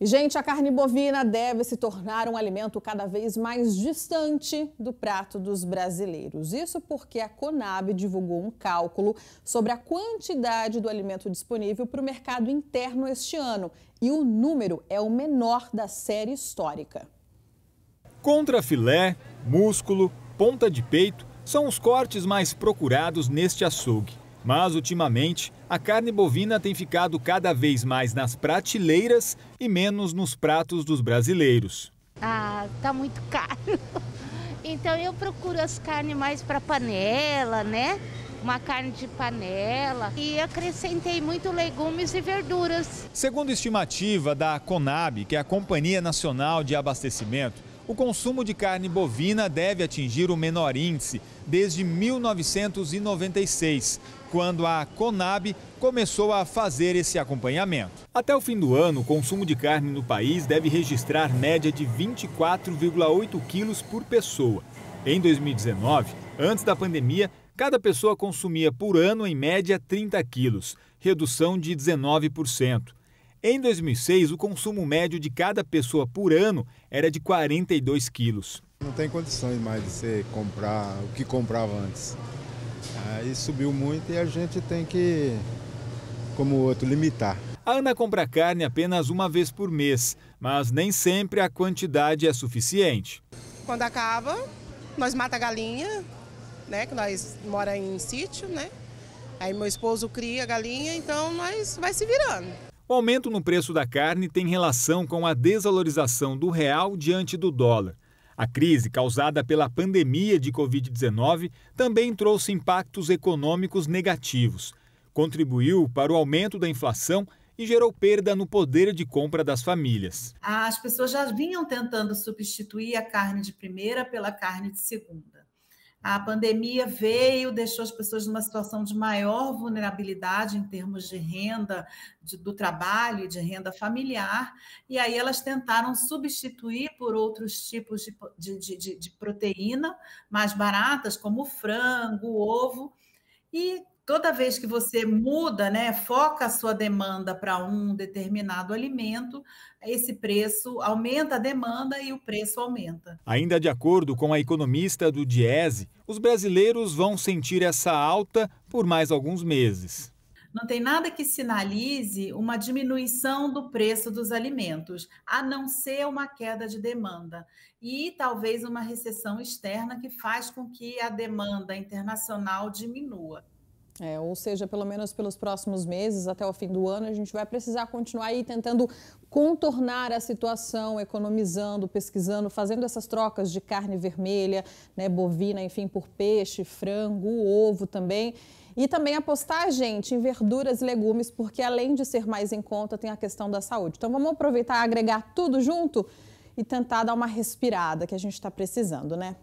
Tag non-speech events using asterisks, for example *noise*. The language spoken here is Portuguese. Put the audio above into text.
E, gente, a carne bovina deve se tornar um alimento cada vez mais distante do prato dos brasileiros. Isso porque a Conab divulgou um cálculo sobre a quantidade do alimento disponível para o mercado interno este ano. E o número é o menor da série histórica. Contra filé, músculo, ponta de peito são os cortes mais procurados neste açougue. Mas, ultimamente, a carne bovina tem ficado cada vez mais nas prateleiras e menos nos pratos dos brasileiros. Ah, tá muito caro. *laughs* Então eu procuro as carnes mais para panela, né? Uma carne de panela e acrescentei muito legumes e verduras. Segundo estimativa da Conab, que é a Companhia Nacional de Abastecimento, o consumo de carne bovina deve atingir o menor índice desde 1996, quando a Conab começou a fazer esse acompanhamento. Até o fim do ano, o consumo de carne no país deve registrar média de 24,8 quilos por pessoa. Em 2019, antes da pandemia, cada pessoa consumia por ano em média 30 quilos, redução de 19%. Em 2006, o consumo médio de cada pessoa por ano era de 42 quilos. Não tem condições mais de você comprar o que comprava antes. Aí subiu muito e a gente tem que, como o outro, limitar. A Ana compra carne apenas uma vez por mês, mas nem sempre a quantidade é suficiente. Quando acaba, nós mata a galinha, né, que nós mora em sítio, né? Aí meu esposo cria a galinha, então nós vai se virando. O aumento no preço da carne tem relação com a desvalorização do real diante do dólar. A crise causada pela pandemia de Covid-19 também trouxe impactos econômicos negativos. Contribuiu para o aumento da inflação e gerou perda no poder de compra das famílias. As pessoas já vinham tentando substituir a carne de primeira pela carne de segunda. A pandemia veio, deixou as pessoas numa situação de maior vulnerabilidade em termos de renda de, do trabalho e de renda familiar, e aí elas tentaram substituir por outros tipos de, de, de proteína mais baratas, como frango, ovo, e toda vez que você muda, né, foca a sua demanda para um determinado alimento, esse preço aumenta a demanda e o preço aumenta. Ainda de acordo com a economista do Diese, os brasileiros vão sentir essa alta por mais alguns meses. Não tem nada que sinalize uma diminuição do preço dos alimentos, a não ser uma queda de demanda e talvez uma recessão externa que faz com que a demanda internacional diminua. É, ou seja, pelo menos pelos próximos meses, até o fim do ano, a gente vai precisar continuar aí tentando contornar a situação, economizando, pesquisando, fazendo essas trocas de carne vermelha, né, bovina, enfim, por peixe, frango, ovo também. E também apostar, gente, em verduras e legumes, porque além de ser mais em conta, tem a questão da saúde. Então vamos aproveitar, agregar tudo junto e tentar dar uma respirada que a gente está precisando, né?